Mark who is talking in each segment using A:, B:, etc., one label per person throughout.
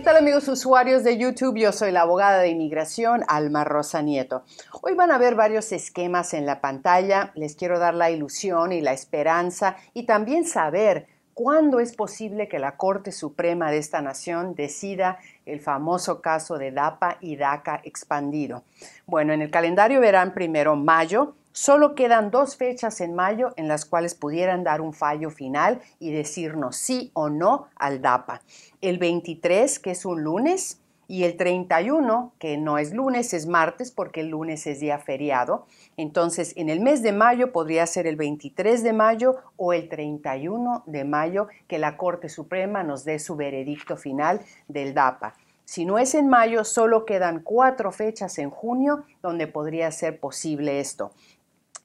A: ¿Qué tal amigos usuarios de YouTube? Yo soy la abogada de inmigración Alma Rosa Nieto. Hoy van a ver varios esquemas en la pantalla. Les quiero dar la ilusión y la esperanza y también saber cuándo es posible que la Corte Suprema de esta nación decida el famoso caso de DAPA y DACA expandido. Bueno, en el calendario verán primero mayo, Solo quedan dos fechas en mayo en las cuales pudieran dar un fallo final y decirnos sí o no al DAPA. El 23, que es un lunes, y el 31, que no es lunes, es martes, porque el lunes es día feriado. Entonces, en el mes de mayo podría ser el 23 de mayo o el 31 de mayo que la Corte Suprema nos dé su veredicto final del DAPA. Si no es en mayo, solo quedan cuatro fechas en junio donde podría ser posible esto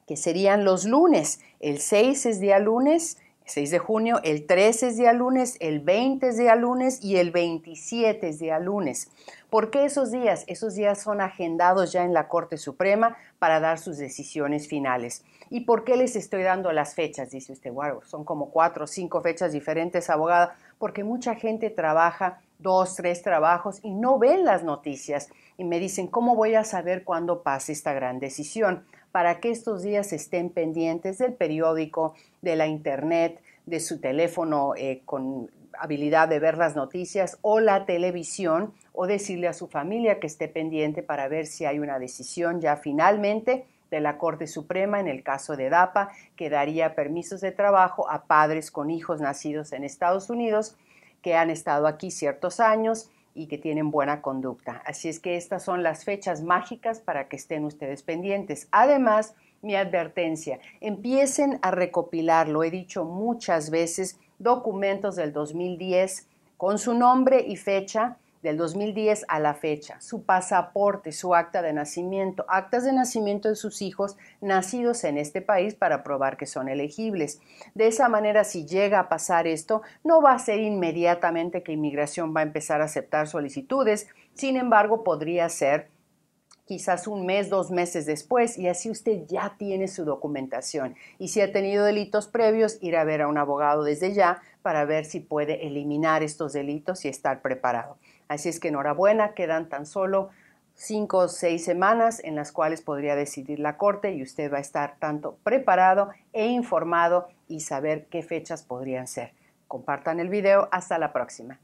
A: que serían los lunes. El 6 es día lunes, 6 de junio, el 13 es día lunes, el 20 es día lunes y el 27 es día lunes. ¿Por qué esos días? Esos días son agendados ya en la Corte Suprema para dar sus decisiones finales. ¿Y por qué les estoy dando las fechas? Dice usted, wow, son como cuatro o cinco fechas diferentes, abogada, porque mucha gente trabaja dos, tres trabajos y no ven las noticias y me dicen, ¿cómo voy a saber cuándo pase esta gran decisión? para que estos días estén pendientes del periódico, de la internet, de su teléfono eh, con habilidad de ver las noticias o la televisión o decirle a su familia que esté pendiente para ver si hay una decisión ya finalmente de la Corte Suprema en el caso de DAPA, que daría permisos de trabajo a padres con hijos nacidos en Estados Unidos que han estado aquí ciertos años y que tienen buena conducta. Así es que estas son las fechas mágicas para que estén ustedes pendientes. Además, mi advertencia, empiecen a recopilar, lo he dicho muchas veces, documentos del 2010 con su nombre y fecha del 2010 a la fecha, su pasaporte, su acta de nacimiento, actas de nacimiento de sus hijos nacidos en este país para probar que son elegibles. De esa manera, si llega a pasar esto, no va a ser inmediatamente que inmigración va a empezar a aceptar solicitudes, sin embargo, podría ser quizás un mes, dos meses después, y así usted ya tiene su documentación. Y si ha tenido delitos previos, ir a ver a un abogado desde ya para ver si puede eliminar estos delitos y estar preparado. Así es que enhorabuena, quedan tan solo cinco o seis semanas en las cuales podría decidir la corte y usted va a estar tanto preparado e informado y saber qué fechas podrían ser. Compartan el video. Hasta la próxima.